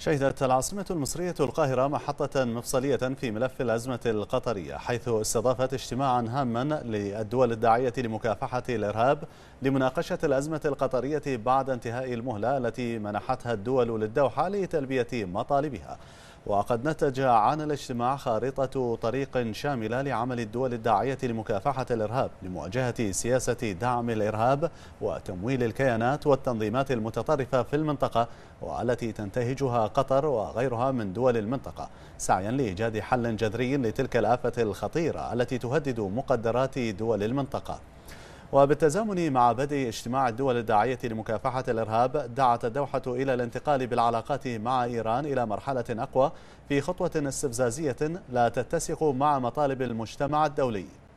شهدت العاصمة المصرية القاهرة محطة مفصلية في ملف الأزمة القطرية حيث استضافت اجتماعا هاما للدول الداعية لمكافحة الإرهاب لمناقشة الأزمة القطرية بعد انتهاء المهلة التي منحتها الدول للدوحة لتلبية مطالبها وقد نتج عن الاجتماع خارطة طريق شاملة لعمل الدول الداعية لمكافحة الإرهاب لمواجهة سياسة دعم الإرهاب وتمويل الكيانات والتنظيمات المتطرفة في المنطقة والتي تنتهجها قطر وغيرها من دول المنطقة سعيا لإيجاد حل جذري لتلك الآفة الخطيرة التي تهدد مقدرات دول المنطقة وبالتزامن مع بدء اجتماع الدول الداعية لمكافحة الإرهاب دعت الدوحة إلى الانتقال بالعلاقات مع إيران إلى مرحلة أقوى في خطوة استفزازية لا تتسق مع مطالب المجتمع الدولي